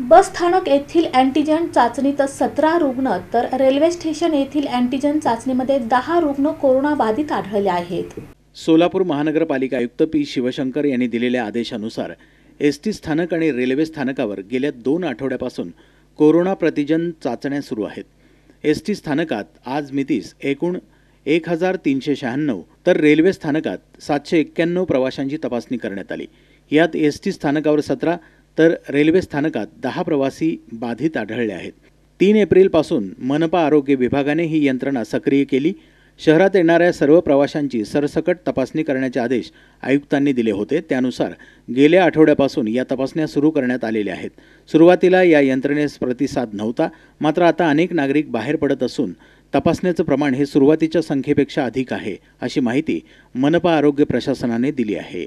बस स्थानक येथील अँटीजेन चाचणीत सतरा रुग्ण तर रेल्वे स्टेशन येथील अँटीजेन चाचणीमध्ये दहा रुग्ण कोरोनाबाधित आढळले आहेत सोलापूर महानगरपालिका आयुक्त पी शिवशंकर यांनी दिलेल्या आदेशानुसार एस टी स्थानक आणि रेल्वे स्थानकावर गेल्या दोन आठवड्यापासून कोरोना प्रतिजन चाचण्या सुरू आहेत एस टी स्थानकात आज मितीस एकूण एक हजार तीनशे शहाण्णव तर रेल्वे स्थानकात सातशे एक्क्याण्णव प्रवाशांची तपासणी करण्यात आली यात एस टी स्थानकावर सतरा तर रेल्वे स्थानकात दहा प्रवासी बाधित आढळले आहेत तीन एप्रिलपासून मनपा आरोग्य विभागाने ही यंत्रणा सक्रिय केली शहरात येणाऱ्या सर्व प्रवाशांची सरसकट तपासणी करण्याचे आदेश आयुक्तांनी दिले होते त्यानुसार गेल्या आठवड्यापासून या तपासण्या सुरू करण्यात आलेल्या आहेत सुरुवातीला या यंत्रणेस प्रतिसाद नव्हता मात्र आता अनेक नागरिक बाहेर पडत असून तपासण्याचं प्रमाण हे सुरुवातीच्या संख्येपेक्षा अधिक आहे अशी माहिती मनपा आरोग्य प्रशासनाने दिली आहे